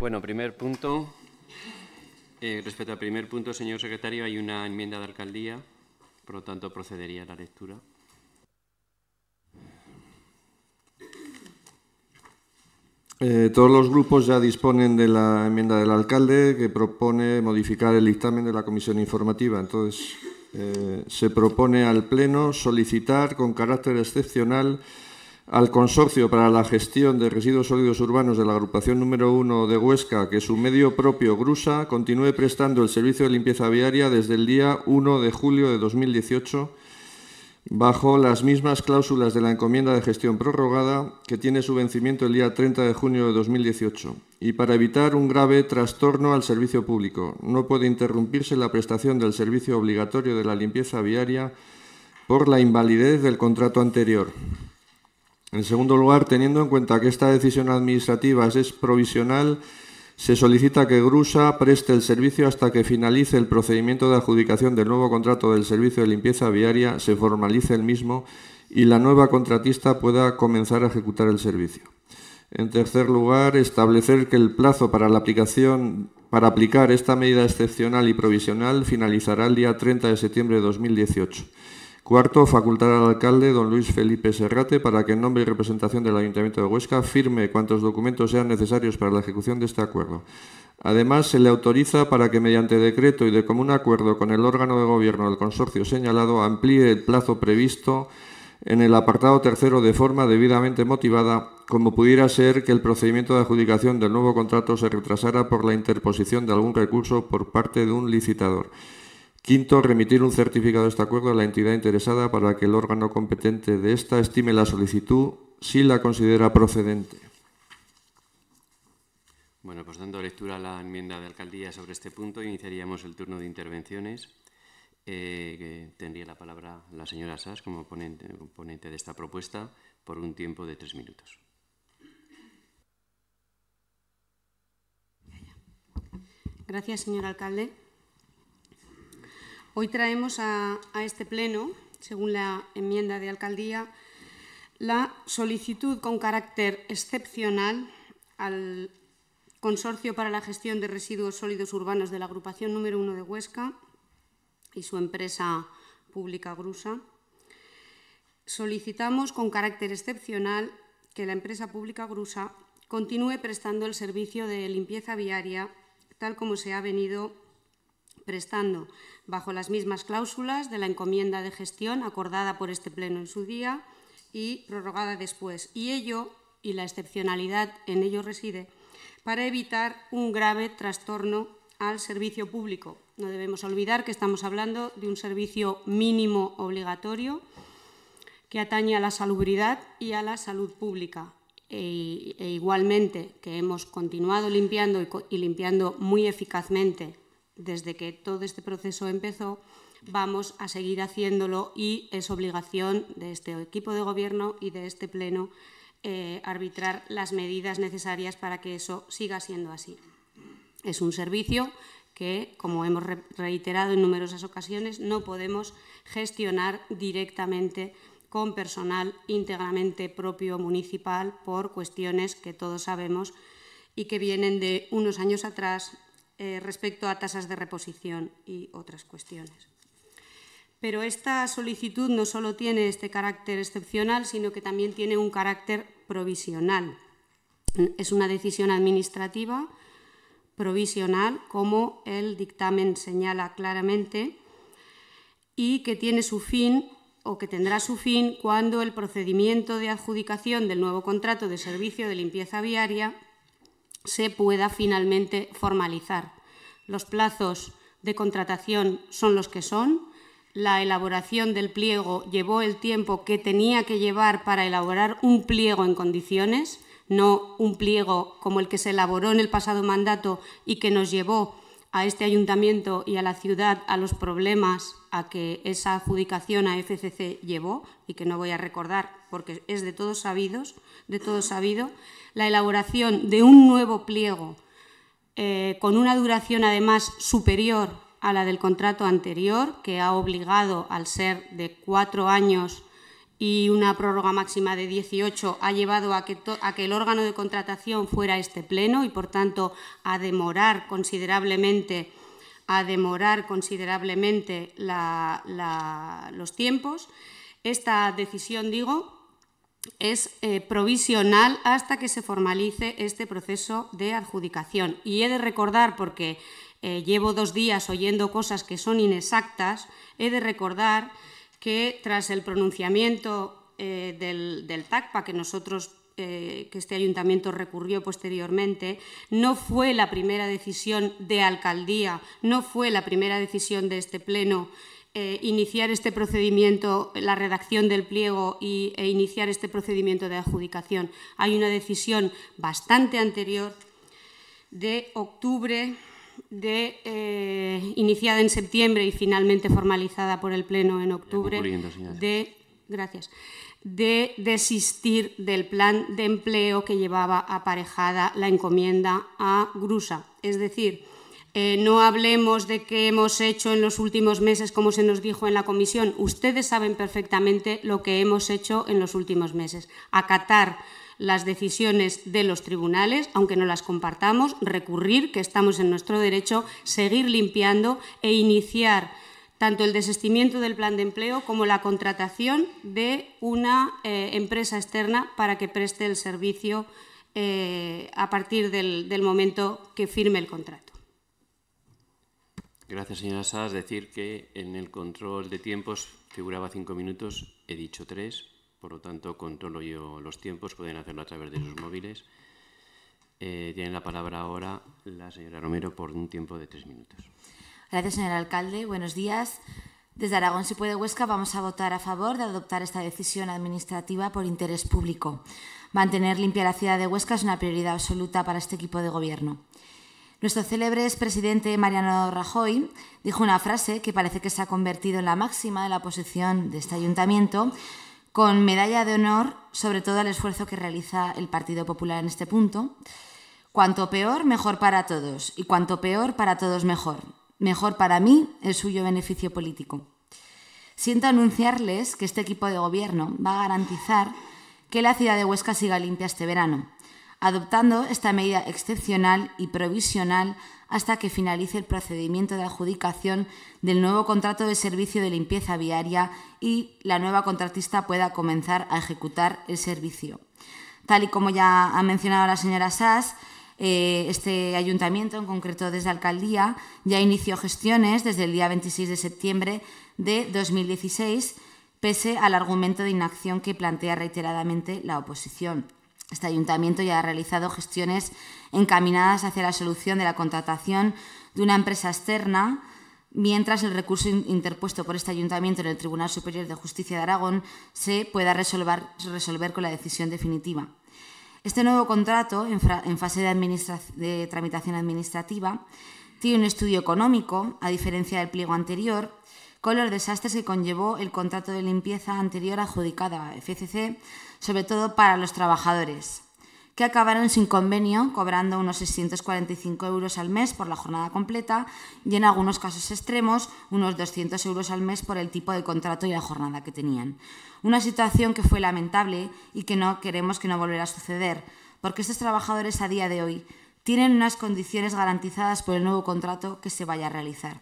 Bueno, primer punto. Eh, respecto al primer punto, señor secretario, hay una enmienda de alcaldía, por lo tanto procedería a la lectura. Eh, todos los grupos ya disponen de la enmienda del alcalde que propone modificar el dictamen de la comisión informativa. Entonces, eh, se propone al Pleno solicitar con carácter excepcional al Consorcio para la Gestión de Residuos Sólidos Urbanos de la Agrupación Número 1 de Huesca que su medio propio, Grusa, continúe prestando el servicio de limpieza viaria desde el día 1 de julio de 2018 bajo las mismas cláusulas de la encomienda de gestión prorrogada que tiene su vencimiento el día 30 de junio de 2018 y para evitar un grave trastorno al servicio público. No puede interrumpirse la prestación del servicio obligatorio de la limpieza viaria por la invalidez del contrato anterior. En segundo lugar, teniendo en cuenta que esta decisión administrativa es provisional, se solicita que Grusa preste el servicio hasta que finalice el procedimiento de adjudicación del nuevo contrato del servicio de limpieza viaria, se formalice el mismo y la nueva contratista pueda comenzar a ejecutar el servicio. En tercer lugar, establecer que el plazo para la aplicación para aplicar esta medida excepcional y provisional finalizará el día 30 de septiembre de 2018. Cuarto, facultar al alcalde, don Luis Felipe Serrate, para que en nombre y representación del Ayuntamiento de Huesca firme cuantos documentos sean necesarios para la ejecución de este acuerdo. Además, se le autoriza para que mediante decreto y de común acuerdo con el órgano de gobierno del consorcio señalado amplíe el plazo previsto en el apartado tercero de forma debidamente motivada, como pudiera ser que el procedimiento de adjudicación del nuevo contrato se retrasara por la interposición de algún recurso por parte de un licitador. Quinto, remitir un certificado de este acuerdo a la entidad interesada para que el órgano competente de esta estime la solicitud si la considera procedente. Bueno, pues dando lectura a la enmienda de alcaldía sobre este punto, iniciaríamos el turno de intervenciones. Eh, tendría la palabra la señora Sass como ponente, ponente de esta propuesta por un tiempo de tres minutos. Gracias, señor alcalde. Hoy traemos a, este Pleno, según la enmienda de alcaldía, la solicitud con carácter excepcional al Consorcio para la Gestión de Residuos Sólidos Urbanos de la Agrupación Número 1 de Huesca y su empresa pública Grusa. Solicitamos con carácter excepcional que la empresa pública Grusa continúe prestando el servicio de limpieza viaria tal como se ha venido prestando bajo las mismas cláusulas de la encomienda de gestión acordada por este Pleno en su día y prorrogada después. Y ello, y la excepcionalidad en ello reside, para evitar un grave trastorno al servicio público. No debemos olvidar que estamos hablando de un servicio mínimo obligatorio que atañe a la salubridad y a la salud pública. E, e igualmente que hemos continuado limpiando y limpiando muy eficazmente desde que todo este proceso empezó, vamos a seguir haciéndolo y es obligación de este equipo de gobierno y de este pleno eh, arbitrar las medidas necesarias para que eso siga siendo así. Es un servicio que, como hemos reiterado en numerosas ocasiones, no podemos gestionar directamente con personal íntegramente propio municipal por cuestiones que todos sabemos y que vienen de unos años atrás eh, respecto a tasas de reposición y otras cuestiones. Pero esta solicitud no solo tiene este carácter excepcional, sino que también tiene un carácter provisional. Es una decisión administrativa provisional, como el dictamen señala claramente, y que tiene su fin o que tendrá su fin cuando el procedimiento de adjudicación del nuevo contrato de servicio de limpieza viaria se pueda finalmente formalizar. Los plazos de contratación son los que son. La elaboración del pliego llevó el tiempo que tenía que llevar para elaborar un pliego en condiciones, no un pliego como el que se elaboró en el pasado mandato y que nos llevó a este ayuntamiento y a la ciudad a los problemas a que esa adjudicación a FCC llevó y que no voy a recordar porque es de todos sabidos, de sabido, la elaboración de un nuevo pliego eh, con una duración además superior a la del contrato anterior, que ha obligado al ser de cuatro años y una prórroga máxima de 18 ha llevado a que, el órgano de contratación fuera este pleno y, por tanto, a demorar considerablemente, a demorar considerablemente los tiempos. Esta decisión, digo, es eh, provisional hasta que se formalice este proceso de adjudicación. Y he de recordar, porque eh, llevo dos días oyendo cosas que son inexactas, he de recordar que tras el pronunciamiento eh, del, TACPA que nosotros eh, que este ayuntamiento recurrió posteriormente, no fue la primera decisión de alcaldía, no fue la primera decisión de este pleno eh, iniciar este procedimiento, la redacción del pliego y, e iniciar este procedimiento de adjudicación. Hay una decisión bastante anterior de octubre de, eh, iniciada en septiembre y finalmente formalizada por el Pleno en octubre, de, gracias, de desistir del plan de empleo que llevaba aparejada la encomienda a Grusa. Es decir, eh, no hablemos de qué hemos hecho en los últimos meses, como se nos dijo en la comisión. Ustedes saben perfectamente lo que hemos hecho en los últimos meses. Acatar las decisiones de los tribunales, aunque no las compartamos, recurrir, que estamos en nuestro derecho, seguir limpiando e iniciar tanto el desestimiento del plan de empleo como la contratación de una eh, empresa externa para que preste el servicio eh, a partir del, momento que firme el contrato. Gracias, señora Salas. Decir que en el control de tiempos figuraba cinco minutos, he dicho tres por lo tanto controlo yo los tiempos, pueden hacerlo a través de sus móviles. Eh, tiene la palabra ahora la señora Romero por un tiempo de tres minutos. Gracias, señor alcalde. Buenos días. Desde Aragón Si Puede Huesca vamos a votar a favor de adoptar esta decisión administrativa por interés público. Mantener limpia la ciudad de Huesca es una prioridad absoluta para este equipo de gobierno. Nuestro célebre expresidente Mariano Rajoy dijo una frase que parece que se ha convertido en la máxima de la oposición de este ayuntamiento con medalla de honor sobre todo al esfuerzo que realiza el Partido Popular en este punto. Cuanto peor, mejor para todos, y cuanto peor, para todos mejor. Mejor para mí el suyo beneficio político. Siento anunciarles que este equipo de gobierno va a garantizar que la ciudad de Huesca siga limpia este verano adoptando esta medida excepcional y provisional hasta que finalice el procedimiento de adjudicación del nuevo contrato de servicio de limpieza viaria y la nueva contratista pueda comenzar a ejecutar el servicio. Tal y como ya ha mencionado la señora Sass, eh, este ayuntamiento, en concreto desde Alcaldía, ya inició gestiones desde el día 26 de septiembre de 2016, pese al argumento de inacción que plantea reiteradamente la oposición. Este ayuntamiento ya ha realizado gestiones encaminadas hacia la solución de la contratación de una empresa externa, mientras el recurso interpuesto por este ayuntamiento en el Tribunal Superior de Justicia de Aragón se pueda resolver, con la decisión definitiva. Este nuevo contrato, en, fase de, tramitación administrativa, tiene un estudio económico, a diferencia del pliego anterior, con los desastres que conllevó el contrato de limpieza anterior adjudicada a FCC sobre todo para los trabajadores, que acabaron sin convenio, cobrando unos 645 euros al mes por la jornada completa y en algunos casos extremos unos 200 euros al mes por el tipo de contrato y la jornada que tenían. Una situación que fue lamentable y que no queremos que no volverá a suceder, porque estos trabajadores a día de hoy tienen unas condiciones garantizadas por el nuevo contrato que se vaya a realizar.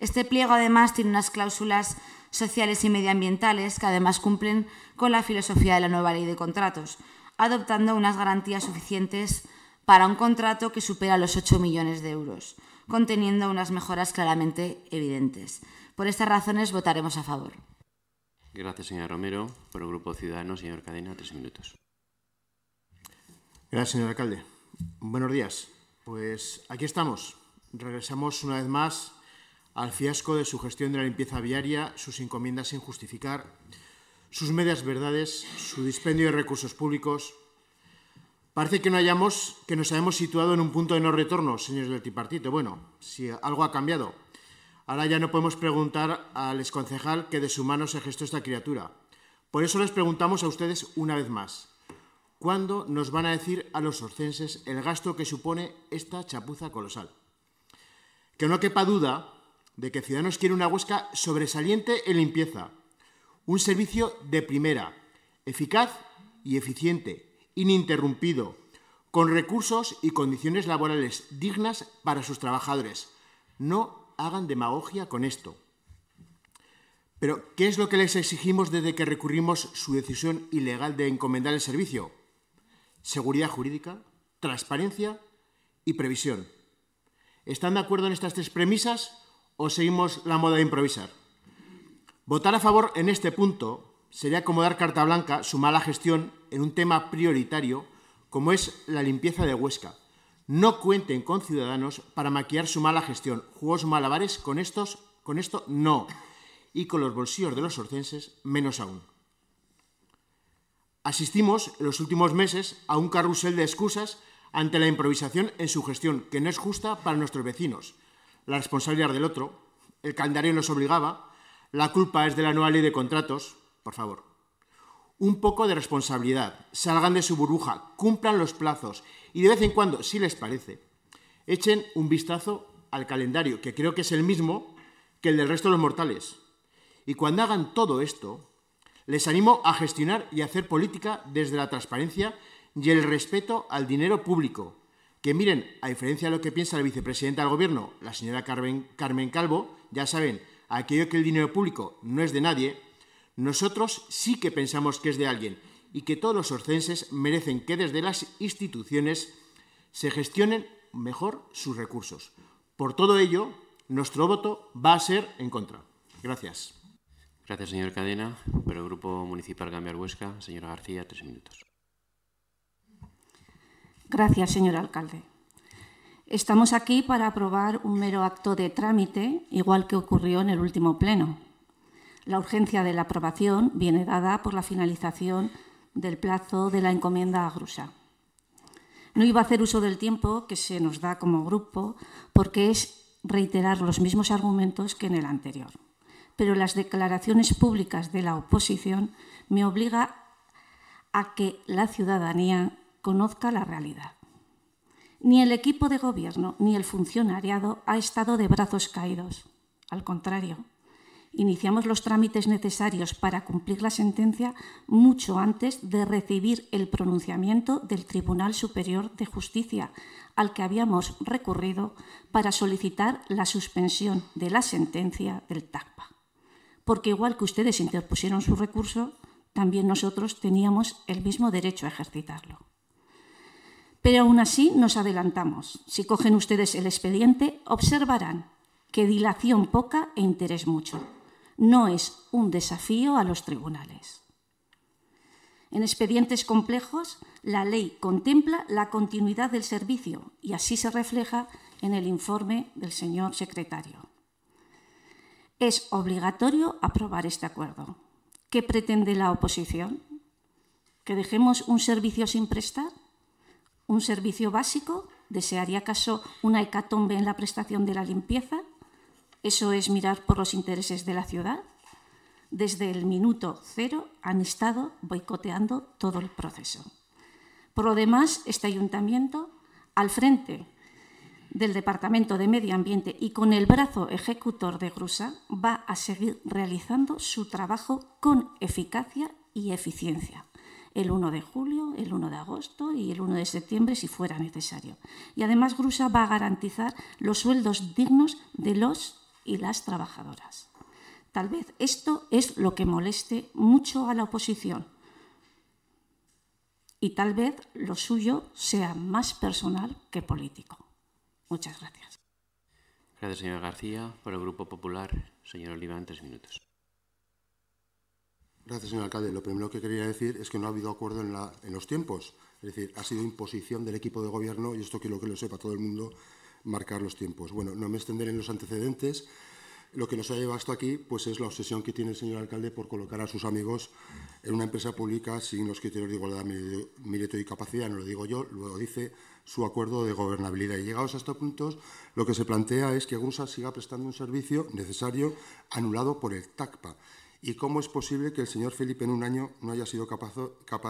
Este pliego además tiene unas cláusulas sociales y medioambientales que además cumplen con la filosofía de la nueva ley de contratos, adoptando unas garantías suficientes para un contrato que supera los 8 millones de euros, conteniendo unas mejoras claramente evidentes. Por estas razones votaremos a favor. Gracias, señor Romero. Por el Grupo Ciudadanos, señor Cadena, tres minutos. Gracias, señor alcalde. Buenos días. Pues aquí estamos. Regresamos una vez más al fiasco de su gestión de la limpieza viaria, sus encomiendas sin justificar, sus medias verdades, su dispendio de recursos públicos. Parece que, no hayamos, que nos hayamos situado en un punto de no retorno, señores del tripartito. Bueno, si algo ha cambiado. Ahora ya no podemos preguntar al exconcejal que de su mano se gestó esta criatura. Por eso les preguntamos a ustedes una vez más. ¿Cuándo nos van a decir a los orcenses el gasto que supone esta chapuza colosal? Que no quepa duda de que Ciudadanos quiere una Huesca sobresaliente en limpieza, un servicio de primera, eficaz y eficiente, ininterrumpido, con recursos y condiciones laborales dignas para sus trabajadores. No hagan demagogia con esto. Pero, ¿qué es lo que les exigimos desde que recurrimos su decisión ilegal de encomendar el servicio? Seguridad jurídica, transparencia y previsión. ¿Están de acuerdo en estas tres premisas? o seguimos la moda de improvisar? Votar a favor en este punto sería acomodar carta blanca su mala gestión en un tema prioritario como es la limpieza de Huesca. No cuenten con Ciudadanos para maquillar su mala gestión. Juegos malabares con, estos, con esto no. Y con los bolsillos de los orcenses menos aún. Asistimos en los últimos meses a un carrusel de excusas ante la improvisación en su gestión, que no es justa para nuestros vecinos, la responsabilidad del otro, el calendario nos obligaba, la culpa es de la nueva ley de contratos, por favor. Un poco de responsabilidad, salgan de su burbuja, cumplan los plazos y de vez en cuando, si les parece, echen un vistazo al calendario, que creo que es el mismo que el del resto de los mortales. Y cuando hagan todo esto, les animo a gestionar y hacer política desde la transparencia y el respeto al dinero público, que miren, a diferencia de lo que piensa la vicepresidenta del gobierno, la señora Carmen, Calvo, ya saben, aquello que el dinero público no es de nadie, nosotros sí que pensamos que es de alguien y que todos los orcenses merecen que desde las instituciones se gestionen mejor sus recursos. Por todo ello, nuestro voto va a ser en contra. Gracias. Gracias, señor Cadena. Por el Grupo Municipal Cambiar Huesca, señora García, tres minutos. Gracias, señor alcalde. Estamos aquí para aprobar un mero acto de trámite, igual que ocurrió en el último pleno. La urgencia de la aprobación viene dada por la finalización del plazo de la encomienda a Grusa. No iba a hacer uso del tiempo que se nos da como grupo, porque es reiterar los mismos argumentos que en el anterior. Pero las declaraciones públicas de la oposición me obliga a que la ciudadanía conozca la realidad. Ni el equipo de gobierno ni el funcionariado ha estado de brazos caídos. Al contrario, iniciamos los trámites necesarios para cumplir la sentencia mucho antes de recibir el pronunciamiento del Tribunal Superior de Justicia, al que habíamos recurrido para solicitar la suspensión de la sentencia del TACPA. Porque igual que ustedes interpusieron su recurso, también nosotros teníamos el mismo derecho a ejercitarlo. Pero aún así nos adelantamos. Si cogen ustedes el expediente, observarán que dilación poca e interés mucho. No es un desafío a los tribunales. En expedientes complejos, la ley contempla la continuidad del servicio y así se refleja en el informe del señor secretario. Es obligatorio aprobar este acuerdo. ¿Qué pretende la oposición? ¿Que dejemos un servicio sin prestar? un servicio básico, ¿desearía acaso una hecatombe en la prestación de la limpieza? ¿Eso es mirar por los intereses de la ciudad? Desde el minuto cero han estado boicoteando todo el proceso. Por lo demás, este ayuntamiento, al frente del Departamento de Medio Ambiente y con el brazo ejecutor de Grusa, va a seguir realizando su trabajo con eficacia y eficiencia el 1 de julio, el 1 de agosto y el 1 de septiembre si fuera necesario. Y además Grusa va a garantizar los sueldos dignos de los y las trabajadoras. Tal vez esto es lo que moleste mucho a la oposición. Y tal vez lo suyo sea más personal que político. Muchas gracias. Gracias, señora García. Por el Grupo Popular, señor Oliván, tres minutos. Gracias, señor alcalde. Lo primero que quería decir es que no ha habido acuerdo en, los tiempos. Es decir, ha sido imposición del equipo de gobierno, y esto quiero que lo sepa todo el mundo, marcar los tiempos. Bueno, no me extenderé en los antecedentes. Lo que nos ha llevado hasta aquí pues es la obsesión que tiene el señor alcalde por colocar a sus amigos en una empresa pública sin los criterios de igualdad, mérito y capacidad. No lo digo yo, lo dice su acuerdo de gobernabilidad. Y llegados a estos puntos, lo que se plantea es que GUNSA siga prestando un servicio necesario anulado por el TACPA. ¿Y cómo es posible que el señor Felipe en un año no haya sido capaz,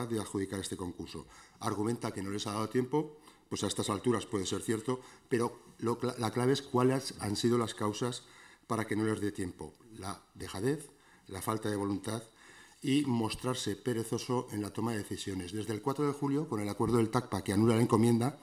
de adjudicar este concurso? Argumenta que no les ha dado tiempo, pues a estas alturas puede ser cierto, pero la clave es cuáles han sido las causas para que no les dé tiempo. La dejadez, la falta de voluntad y mostrarse perezoso en la toma de decisiones. Desde el 4 de julio, con el acuerdo del TACPA que anula la encomienda,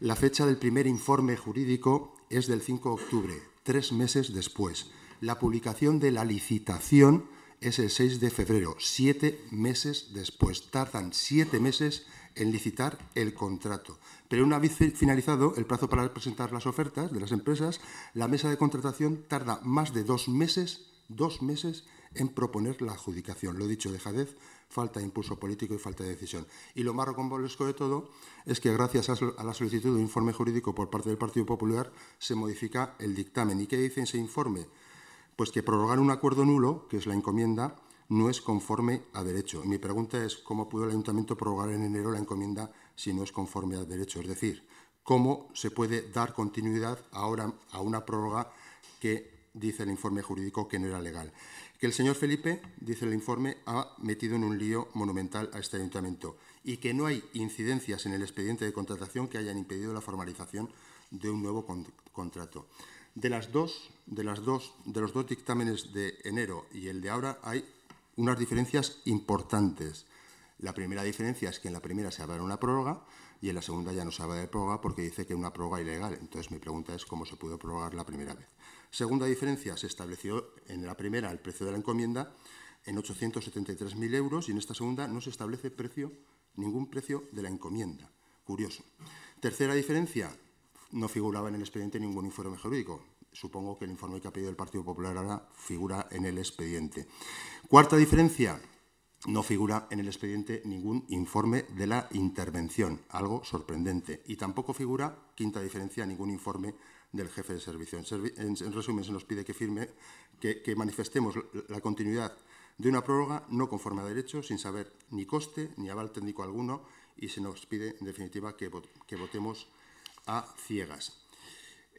la fecha del primer informe jurídico es del 5 de octubre, tres meses después. La publicación de la licitación es el 6 de febrero, siete meses después. Tardan siete meses en licitar el contrato. Pero una vez finalizado el plazo para presentar las ofertas de las empresas, la mesa de contratación tarda más de dos meses, dos meses en proponer la adjudicación. Lo dicho, de Jadez, falta de impulso político y falta de decisión. Y lo más recombolesco de todo es que gracias a la solicitud de un informe jurídico por parte del Partido Popular se modifica el dictamen. ¿Y qué dice ese informe? Pues que prorrogar un acuerdo nulo, que es la encomienda, no es conforme a derecho. Mi pregunta es, ¿cómo pudo el ayuntamiento prorrogar en enero la encomienda si no es conforme a derecho? Es decir, ¿cómo se puede dar continuidad ahora a una prórroga que dice el informe jurídico que no era legal? Que el señor Felipe, dice el informe, ha metido en un lío monumental a este ayuntamiento y que no hay incidencias en el expediente de contratación que hayan impedido la formalización de un nuevo contrato. De, las dos, de, las dos, de los dos dictámenes de enero y el de ahora hay unas diferencias importantes. La primera diferencia es que en la primera se habla de una prórroga y en la segunda ya no se habla de prórroga porque dice que es una prórroga ilegal. Entonces mi pregunta es cómo se pudo prorrogar la primera vez. Segunda diferencia, se estableció en la primera el precio de la encomienda en 873.000 euros y en esta segunda no se establece precio, ningún precio de la encomienda. Curioso. Tercera diferencia, no figuraba en el expediente ningún informe jurídico. Supongo que el informe que ha pedido el Partido Popular ahora figura en el expediente. Cuarta diferencia, no figura en el expediente ningún informe de la intervención, algo sorprendente. Y tampoco figura, quinta diferencia, ningún informe del jefe de servicio. En, resumen, se nos pide que firme, que, manifestemos la continuidad de una prórroga no conforme a derecho, sin saber ni coste ni aval técnico alguno, y se nos pide, en definitiva, que, que votemos a ciegas.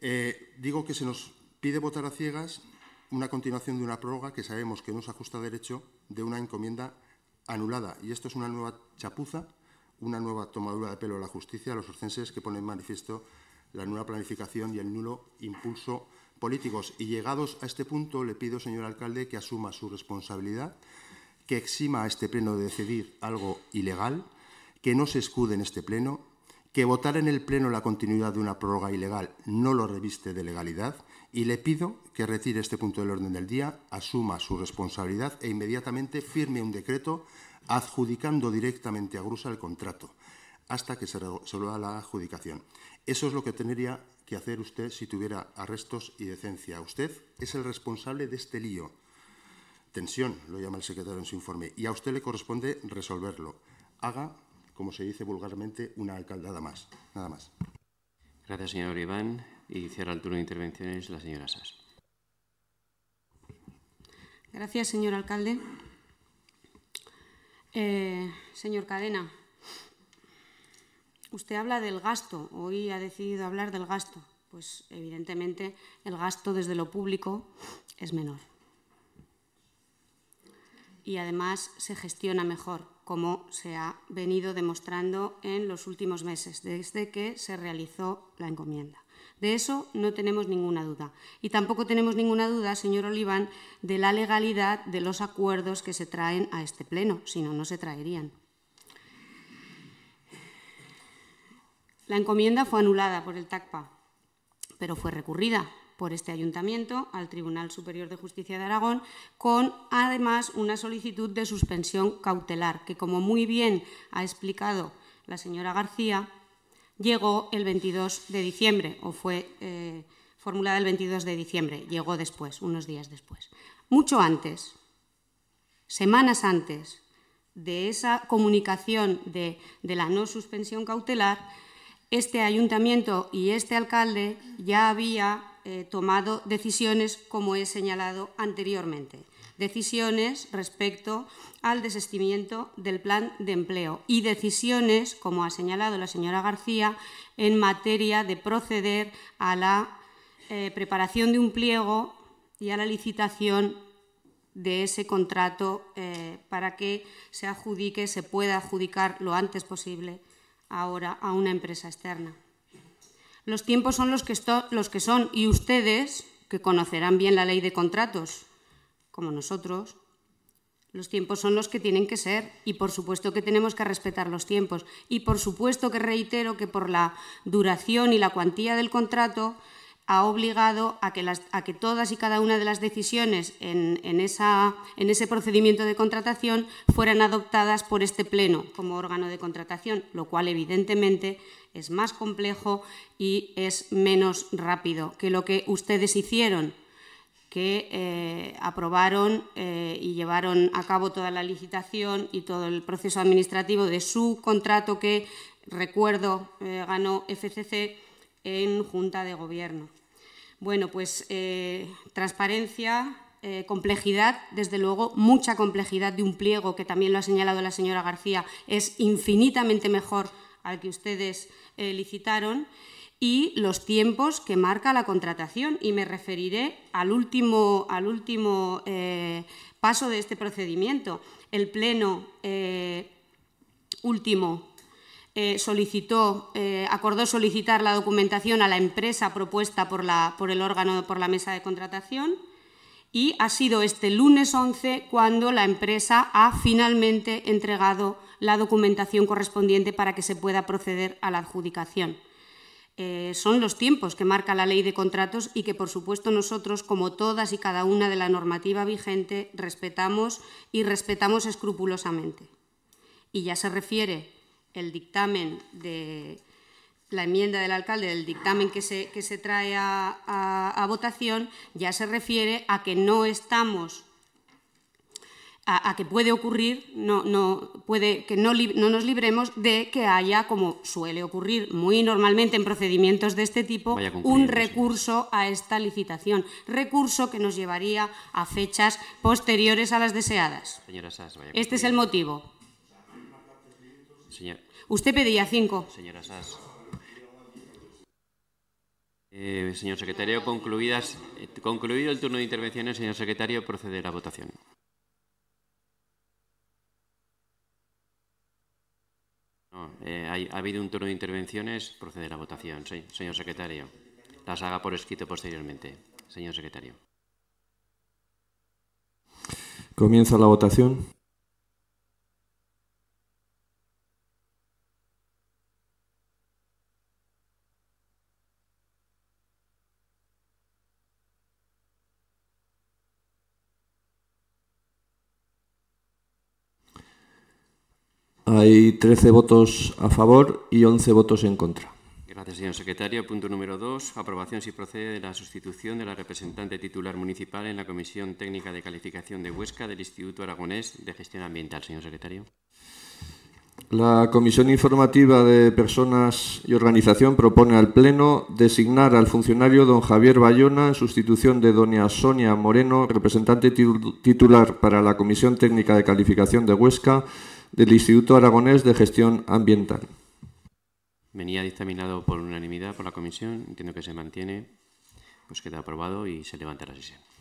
Eh, digo que se nos pide votar a ciegas una continuación de una prórroga que sabemos que no se ajusta a derecho de una encomienda anulada. Y esto es una nueva chapuza, una nueva tomadura de pelo a la justicia, a los orcenses que ponen manifiesto la nueva planificación y el nulo impulso políticos. Y llegados a este punto, le pido, señor alcalde, que asuma su responsabilidad, que exima a este pleno de decidir algo ilegal, que no se escude en este pleno que votar en el Pleno la continuidad de una prórroga ilegal no lo reviste de legalidad y le pido que retire este punto del orden del día, asuma su responsabilidad e inmediatamente firme un decreto adjudicando directamente a Grusa el contrato hasta que se, lo la adjudicación. Eso es lo que tendría que hacer usted si tuviera arrestos y decencia. Usted es el responsable de este lío. Tensión, lo llama el secretario en su informe, y a usted le corresponde resolverlo. Haga como se dice vulgarmente, una alcaldada más. Nada más. Gracias, señor Iván. Y cierra el turno de intervenciones la señora Sas. Gracias, señor alcalde. Eh, señor Cadena, usted habla del gasto. Hoy ha decidido hablar del gasto. Pues evidentemente el gasto desde lo público es menor y además se gestiona mejor, como se ha venido demostrando en los últimos meses, desde que se realizó la encomienda. De eso no tenemos ninguna duda. Y tampoco tenemos ninguna duda, señor Oliván, de la legalidad de los acuerdos que se traen a este Pleno, si no, no se traerían. La encomienda fue anulada por el TACPA, pero fue recurrida por este ayuntamiento al Tribunal Superior de Justicia de Aragón, con además una solicitud de suspensión cautelar, que como muy bien ha explicado la señora García, llegó el 22 de diciembre o fue eh, formulada el 22 de diciembre, llegó después, unos días después. Mucho antes, semanas antes de esa comunicación de, de la no suspensión cautelar, este ayuntamiento y este alcalde ya había eh, tomado decisiones como he señalado anteriormente. Decisiones respecto al desestimiento del plan de empleo y decisiones, como ha señalado la señora García, en materia de proceder a la eh, preparación de un pliego y a la licitación de ese contrato eh, para que se adjudique, se pueda adjudicar lo antes posible ahora a una empresa externa. Los tiempos son los que, son y ustedes, que conocerán bien la ley de contratos, como nosotros, los tiempos son los que tienen que ser y por supuesto que tenemos que respetar los tiempos. Y por supuesto que reitero que por la duración y la cuantía del contrato ha obligado a que, a que todas y cada una de las decisiones en ese procedimiento de contratación fueran adoptadas por este Pleno como órgano de contratación, lo cual evidentemente es más complejo y es menos rápido que lo que ustedes hicieron que eh, aprobaron eh, y llevaron a cabo toda la licitación y todo el proceso administrativo de su contrato que, recuerdo, eh, ganó FCC en Junta de Gobierno. Bueno, pues transparencia, complejidad, desde luego, mucha complejidad de un pliego, que también lo ha señalado la señora García, es infinitamente mejor al que ustedes eh, licitaron y los tiempos que marca la contratación. Y me referiré al último, al último eh, paso de este procedimiento. El Pleno eh, último solicitó, acordó solicitar la documentación a la empresa propuesta por, la, por el órgano, por la mesa de contratación, y ha sido este lunes 11 cuando la empresa ha finalmente entregado la documentación correspondiente para que se pueda proceder a la adjudicación. Eh, son los tiempos que marca la ley de contratos y que, por supuesto, nosotros, como todas y cada una de la normativa vigente, respetamos y respetamos escrupulosamente. Y ya se refiere el dictamen de la enmienda del alcalde el dictamen que se, que se trae a votación, ya se refiere a que no estamos a, que puede ocurrir, no, no, puede que no, nos libremos de que haya, como suele ocurrir muy normalmente en procedimientos de este tipo, un recurso a esta licitación. Recurso que nos llevaría a fechas posteriores a las deseadas. este es el motivo. Usted pedía cinco. Señora eh, señor secretario, concluidas, eh, concluido el turno de intervenciones, señor secretario, proceder a votación. Eh, ha habido un turno de intervenciones, procede la votación. señor secretario, las haga por escrito posteriormente. Señor secretario. Comienza la votación. Hay 13 votos a favor y 11 votos en contra. Gracias, señor secretario. Punto número 2. Aprobación si procede de la sustitución de la representante titular municipal en la Comisión Técnica de Calificación de Huesca del Instituto Aragonés de Gestión Ambiental, señor secretario. La Comisión Informativa de Personas y Organización propone al Pleno designar al funcionario don Javier Bayona en sustitución de doña Sonia Moreno, representante titular para la Comisión Técnica de Calificación de Huesca del Instituto Aragonés de Gestión Ambiental. Venía dictaminado por unanimidad por la comisión, entiendo que se mantiene, pues queda aprobado y se levanta la sesión.